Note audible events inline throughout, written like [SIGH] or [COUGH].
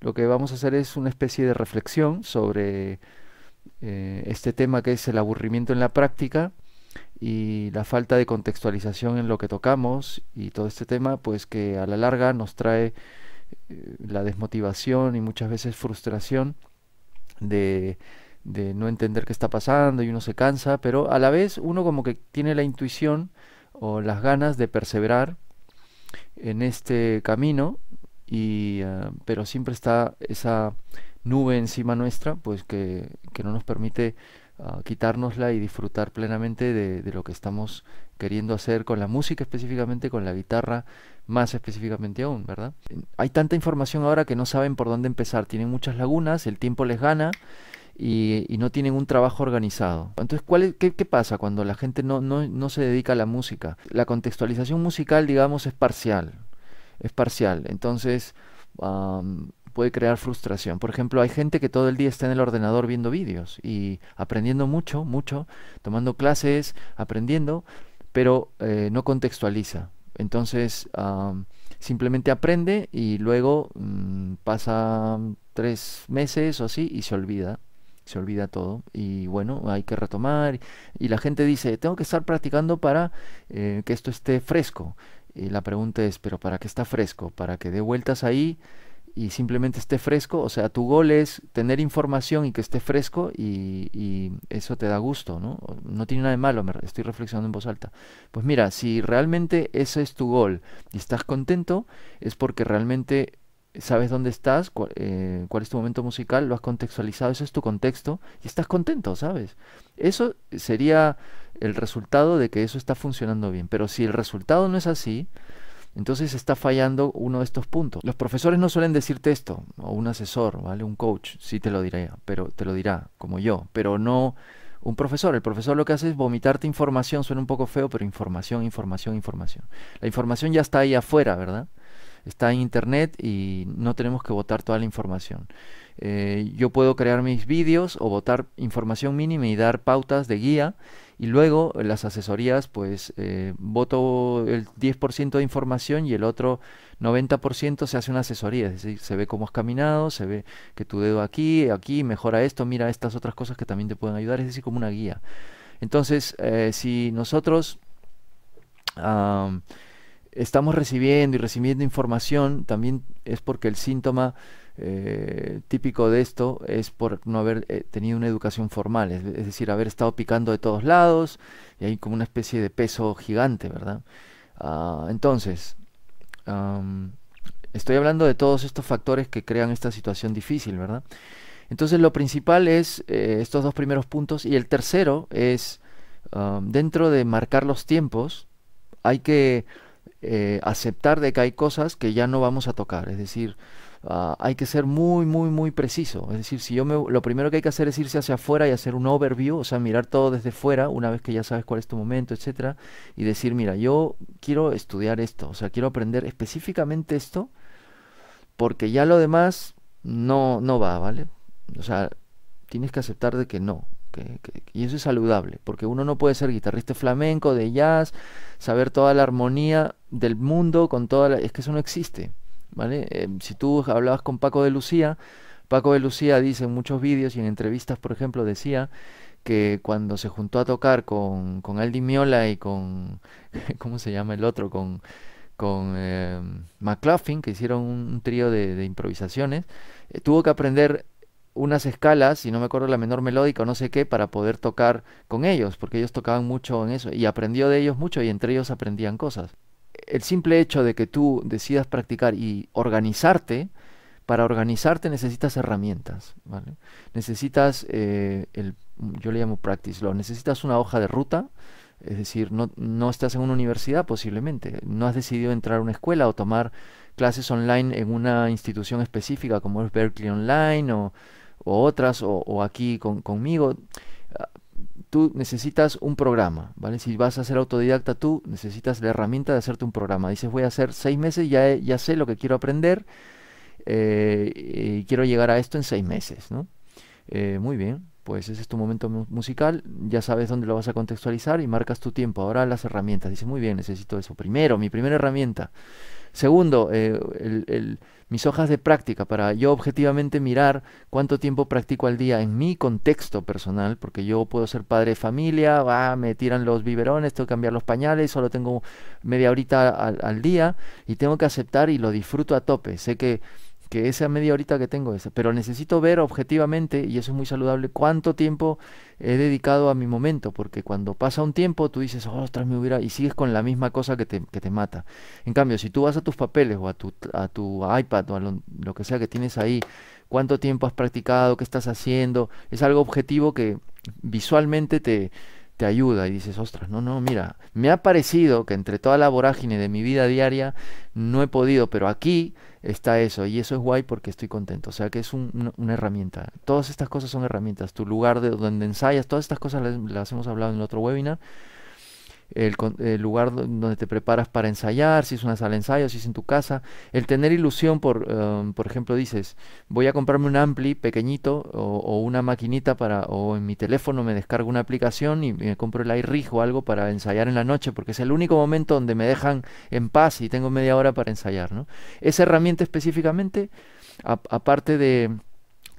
lo que vamos a hacer es una especie de reflexión sobre eh, este tema que es el aburrimiento en la práctica y la falta de contextualización en lo que tocamos y todo este tema, pues que a la larga nos trae eh, la desmotivación y muchas veces frustración de, de no entender qué está pasando y uno se cansa, pero a la vez uno como que tiene la intuición o las ganas de perseverar en este camino y, eh, pero siempre está esa nube encima nuestra, pues que, no nos permite ah, quitárnosla y disfrutar plenamente de, lo que estamos queriendo hacer con la música específicamente, con la guitarra más específicamente aún, ¿verdad? Hay tanta información ahora que no saben por dónde empezar, tienen muchas lagunas, el tiempo les gana. Y, no tienen un trabajo organizado. Entonces, ¿cuál es, qué, qué, pasa cuando la gente no, no, no se dedica a la música? La contextualización musical, digamos, es parcial es parcial. Entonces puede crear frustración. Por ejemplo, hay gente que todo el día está en el ordenador viendo vídeos y aprendiendo mucho, mucho, tomando clases, aprendiendo, pero eh, no contextualiza. Entonces simplemente aprende y luego mm, pasa tres meses o así y se olvida se olvida todo y bueno, hay que retomar y la gente dice, tengo que estar practicando para eh, que esto esté fresco. Y la pregunta es, ¿pero para qué está fresco? ¿Para que dé vueltas ahí y simplemente esté fresco? O sea, tu gol es tener información y que esté fresco y, eso te da gusto, ¿no? No tiene nada de malo, me estoy reflexionando en voz alta. Pues mira, si realmente ese es tu gol y estás contento, es porque realmente sabes dónde estás, cuál, eh, cuál, es tu momento musical, lo has contextualizado, ese es tu contexto y estás contento, ¿sabes? Eso sería el resultado de que eso está funcionando bien. Pero si el resultado no es así, entonces está fallando uno de estos puntos. Los profesores no suelen decirte esto, o un asesor, ¿vale? Un coach, sí te lo dirá, pero te lo dirá, como yo, pero no un profesor. El profesor lo que hace es vomitarte información, suena un poco feo, pero información, información, información. La información ya está ahí afuera, ¿verdad? Está en internet y no tenemos que botar toda la información. Eh, yo puedo crear mis vídeos o votar información mínima y dar pautas de guía y luego las asesorías pues eh, voto el 10% de información y el otro 90% se hace una asesoría, es decir, se ve cómo has caminado, se ve que tu dedo aquí, aquí, mejora esto, mira estas otras cosas que también te pueden ayudar, es decir, como una guía. Entonces, eh, si nosotros estamos recibiendo y recibiendo información, también es porque el síntoma eh, típico de esto es por no haber eh, tenido una educación formal, es, decir, haber estado picando de todos lados y hay como una especie de peso gigante, ¿verdad? Ah, entonces, estoy hablando de todos estos factores que crean esta situación difícil, ¿verdad? Entonces, lo principal es eh, estos dos primeros puntos y el tercero es, dentro de marcar los tiempos, hay que aceptar de que hay cosas que ya no vamos a tocar, es decir, Ah, hay que ser muy, muy, muy preciso. Es decir, si yo me, lo primero que hay que hacer es irse hacia afuera y hacer un overview, o sea, mirar todo desde fuera, una vez que ya sabes cuál es tu momento, etcétera, y decir, mira, yo quiero estudiar esto, o sea, quiero aprender específicamente esto, porque ya lo demás no, no va, ¿vale? O sea, tienes que aceptar de que no. Que, y eso es saludable, porque uno no puede ser guitarrista flamenco, de jazz, saber toda la armonía del mundo con toda Es que eso no existe. Eh, si tú hablabas con Paco de Lucía, Paco de Lucía dice en muchos vídeos y en entrevistas, por ejemplo, decía que cuando se juntó a tocar con, con Aldi Miola y con, [LAUGHS] ¿cómo se llama el otro? Con, con em, McLaughlin, que hicieron un, trío de, improvisaciones, eh, tuvo que aprender unas escalas, si no me acuerdo la menor melódica o no sé qué, para poder tocar con ellos, porque ellos tocaban mucho en eso, y aprendió de ellos mucho y entre ellos aprendían cosas el simple hecho de que tú decidas practicar y organizarte, para organizarte necesitas herramientas, ¿vale? Necesitas, eh, el, yo le llamo practice law, necesitas una hoja de ruta, es decir, no, no, estás en una universidad posiblemente, no has decidido entrar a una escuela o tomar clases online en una institución específica como es Berkeley Online o, otras o, o aquí conmigo tú necesitas un programa, ¿vale? Si vas a ser autodidacta tú, necesitas la herramienta de hacerte un programa. Dices, voy a hacer seis meses, ya, ya sé lo que quiero aprender eh, y quiero llegar a esto en seis meses, ¿no? Eh, muy bien, pues ese es tu momento musical, ya sabes dónde lo vas a contextualizar y marcas tu tiempo. Ahora las herramientas, dices, muy bien, necesito eso. Primero, mi primera herramienta. Segundo, eh, el, mis hojas de práctica para yo objetivamente mirar cuánto tiempo practico al día en mi contexto personal, porque yo puedo ser padre de familia, va, me tiran los biberones, tengo que cambiar los pañales, solo tengo media horita al, al día y tengo que aceptar y lo disfruto a tope. Sé que que esa media horita que tengo, esa, pero necesito ver objetivamente, y eso es muy saludable, cuánto tiempo he dedicado a mi momento, porque cuando pasa un tiempo tú dices, oh, ostras, me hubiera, y sigues con la misma cosa que te, mata. En cambio, si tú vas a tus papeles o a tu, a tu iPad o a lo, lo que sea que tienes ahí, cuánto tiempo has practicado, qué estás haciendo, es algo objetivo que visualmente te, te ayuda y dices, ostras, no, no, mira, me ha parecido que entre toda la vorágine de mi vida diaria no he podido, pero aquí está eso y eso es guay porque estoy contento. O sea que es una, herramienta. Todas estas cosas son herramientas. Tu lugar de donde ensayas, todas estas cosas las, las hemos hablado en el otro webinar el, lugar donde te preparas para ensayar, si es una sala de ensayo, si es en tu casa, el tener ilusión por, em, por ejemplo, dices, voy a comprarme un ampli pequeñito o, una maquinita para, o en mi teléfono me descargo una aplicación y me compro el iRig o algo para ensayar en la noche, porque es el único momento donde me dejan en paz y tengo media hora para ensayar, ¿no? Esa herramienta específicamente, aparte de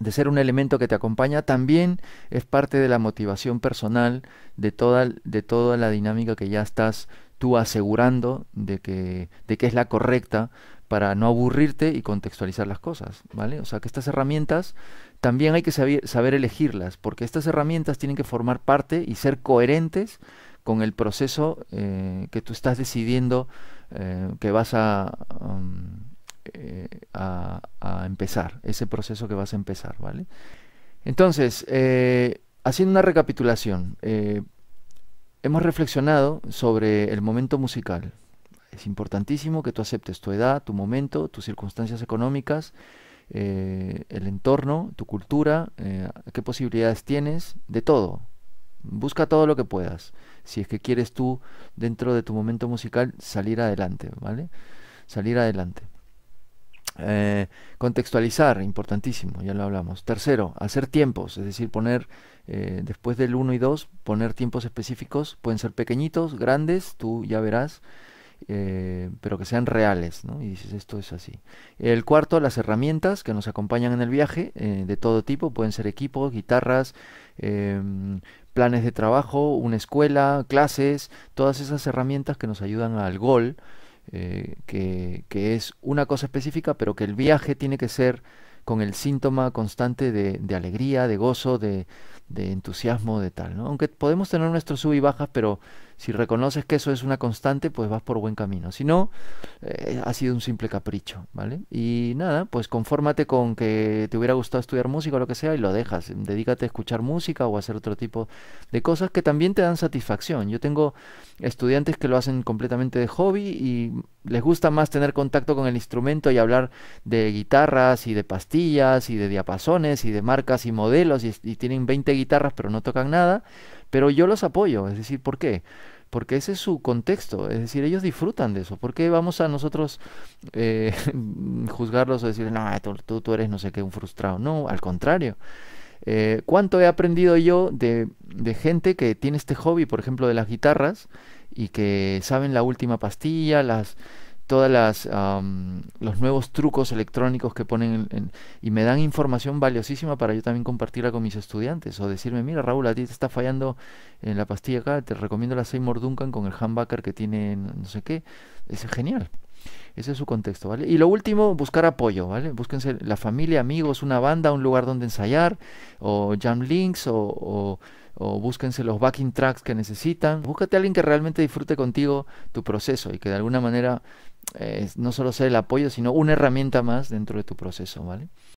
de ser un elemento que te acompaña, también es parte de la motivación personal, de toda, de toda la dinámica que ya estás tú asegurando de que, de que es la correcta para no aburrirte y contextualizar las cosas, ¿vale? O sea que estas herramientas también hay que saber, elegirlas, porque estas herramientas tienen que formar parte y ser coherentes con el proceso eh, que tú estás decidiendo eh, que vas a, eh, a, empezar, ese proceso que vas a empezar, ¿vale? Entonces, eh, haciendo una recapitulación, eh, hemos reflexionado sobre el momento musical. Es importantísimo que tú aceptes tu edad, tu momento, tus circunstancias económicas, el entorno, tu cultura, qué posibilidades tienes, de todo, busca todo lo que puedas. Si es que quieres tú, dentro de tu momento musical, salir adelante, ¿vale? Salir adelante. Eh, contextualizar, importantísimo, ya lo hablamos. Tercero, hacer tiempos, es decir, poner eh, después del 1 y 2, poner tiempos específicos, pueden ser pequeñitos, grandes, tú ya verás, eh, pero que sean reales, ¿no? Y dices, esto es así. El cuarto, las herramientas que nos acompañan en el viaje, de todo tipo, pueden ser equipos, guitarras, em, planes de trabajo, una escuela, clases, todas esas herramientas que nos ayudan al gol eh, que, es una cosa específica, pero que el viaje tiene que ser con el síntoma constante de, alegría, de gozo, de, de, entusiasmo, de tal. ¿no? Aunque podemos tener nuestros sub y bajas, pero si reconoces que eso es una constante, pues vas por buen camino. Si no, eh, ha sido un simple capricho, ¿vale? Y nada, pues confórmate con que te hubiera gustado estudiar música o lo que sea y lo dejas. Dedícate a escuchar música o a hacer otro tipo de cosas que también te dan satisfacción. Yo tengo estudiantes que lo hacen completamente de hobby y les gusta más tener contacto con el instrumento y hablar de guitarras y de pastillas y de diapasones y de marcas y modelos y, y tienen 20 guitarras pero no tocan nada pero yo los apoyo, es decir, ¿por qué? Porque ese es su contexto, es decir, ellos disfrutan de eso. ¿Por qué vamos a nosotros eh, [LAUGHS] juzgarlos o decir, no, tú, tú eres no sé qué, un frustrado? No, al contrario. Eh, ¿Cuánto he aprendido yo de, gente que tiene este hobby, por ejemplo, de las guitarras y que saben la última pastilla, las, todos las los nuevos trucos electrónicos que ponen y me dan información valiosísima para yo también compartirla con mis estudiantes o decirme, mira Raúl, a ti te está fallando en la pastilla acá, te recomiendo la Seymour Duncan con el humbucker que tiene no sé qué, es genial. Ese es su contexto, ¿vale? Y lo último, buscar apoyo, ¿vale? Búsquense la familia, amigos, una banda, un lugar donde ensayar, o jam links, o, o, o búsquense los backing tracks que necesitan. Búscate a alguien que realmente disfrute contigo tu proceso y que de alguna manera no solo ser el apoyo, sino una herramienta más dentro de tu proceso, ¿vale?